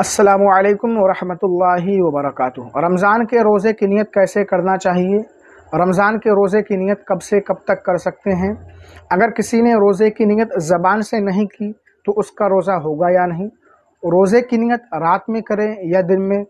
असलकम वरहमतुल्लाहि वबरकatuh रमज़ान के रोज़े की नियत कैसे करना चाहिए रमज़ान के रोज़े की नियत कब से कब तक कर सकते हैं अगर किसी ने रोज़े की नियत ज़बान से नहीं की तो उसका रोज़ा होगा या नहीं रोज़े की नियत रात में करें या दिन में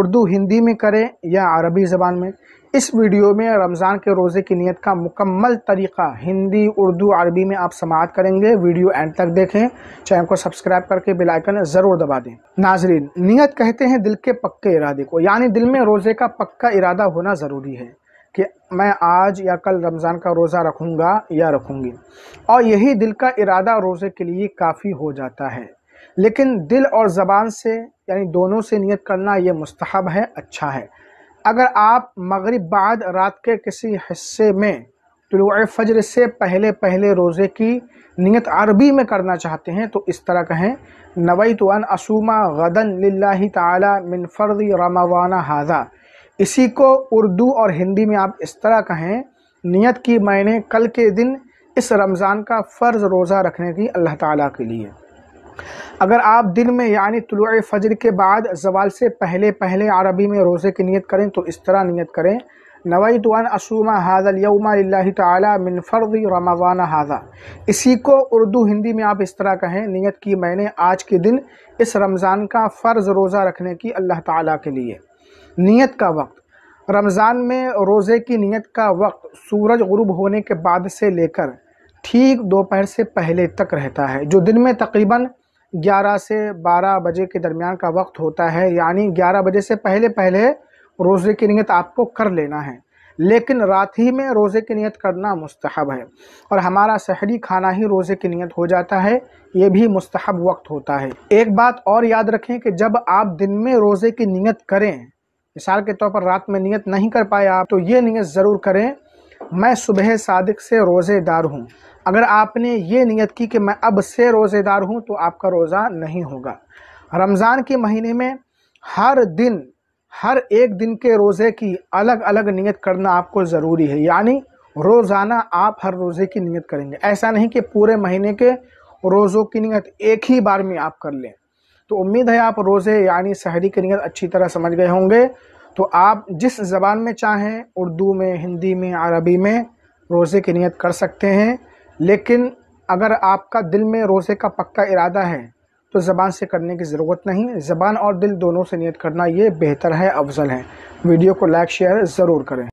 उर्दू हिंदी में करें या अरबी ज़बान में इस वीडियो में रमज़ान के रोज़े की नियत का मुकम्मल तरीका हिंदी उर्दू अरबी में आप समात करेंगे वीडियो एंड तक देखें चैनल को सब्सक्राइब करके बेल आइकन ज़रूर दबा दें नाजरीन नियत कहते हैं दिल के पक्के इरादे को यानी दिल में रोज़े का पक्का इरादा होना ज़रूरी है कि मैं आज या कल रमज़ान का रोज़ा रखूँगा या रखूँगी और यही दिल का इरादा रोज़े के लिए काफ़ी हो जाता है लेकिन दिल और ज़बान से यानी दोनों से नियत करना ये मुस्तहब है अच्छा है अगर आप मगरिब बाद रात के किसी हिस्से में तुलु फजर से पहले पहले रोज़े की नियत अरबी में करना चाहते हैं तो इस तरह कहें नवई तो अन असूमा गदन लाही ताला फ़र्द रमवाना हाजा इसी को उर्दू और हिंदी में आप इस तरह कहें नियत की मैंने कल के दिन इस रमज़ान का फ़र्ज़ रोज़ा रखने की अल्लाह ताला के लिए अगर आप दिन में यानी तुलु फजर के बाद जवाल से पहले पहले अरबी में रोज़े की नीयत करें तो इस तरह नीयत करें नवई तुन असूमा हाजल यौमा तिनफ़र्द रमवान रमज़ान हाजा इसी को उर्दू हिंदी में आप इस तरह कहें नीयत की मैंने आज के दिन इस रमज़ान का फ़र्ज़ रोज़ा रखने की अल्लाह ताला के लिए नीयत का वक्त रमज़ान में रोज़े की नीयत का वक्त सूरज गुरुब होने के बाद से लेकर ठीक दोपहर से पहले तक रहता है जो दिन में तकरीबन 11 से 12 बजे के दरमियान का वक्त होता है यानी 11 बजे से पहले पहले रोज़े की नीयत आपको कर लेना है लेकिन रात ही में रोज़े की नीयत करना मुस्तहब है और हमारा सहरी खाना ही रोज़े की नीयत हो जाता है ये भी मुस्तहब वक्त होता है एक बात और याद रखें कि जब आप दिन में रोज़े की नीयत करें मिसाल के तौर पर रात में नीयत नहीं कर पाए आप तो ये नीयत ज़रूर करें मैं सुबह सादिक से रोज़ेदार हूँ अगर आपने ये नियत की कि मैं अब से रोज़ेदार हूँ तो आपका रोज़ा नहीं होगा रमज़ान के महीने में हर दिन हर एक दिन के रोज़े की अलग अलग नियत करना आपको ज़रूरी है यानी रोज़ाना आप हर रोज़े की नियत करेंगे ऐसा नहीं कि पूरे महीने के रोज़ों की नियत एक ही बार में आप कर लें तो उम्मीद है आप रोज़े यानी शहरी की नियत अच्छी तरह समझ गए होंगे तो आप जिस ज़बान में चाहें उर्दू में हिंदी में अरबी में रोज़े की नियत कर सकते हैं लेकिन अगर आपका दिल में रोज़े का पक्का इरादा है तो ज़बान से करने की ज़रूरत नहीं ज़बान और दिल दोनों से नियत करना ये बेहतर है अफजल है वीडियो को लाइक शेयर ज़रूर करें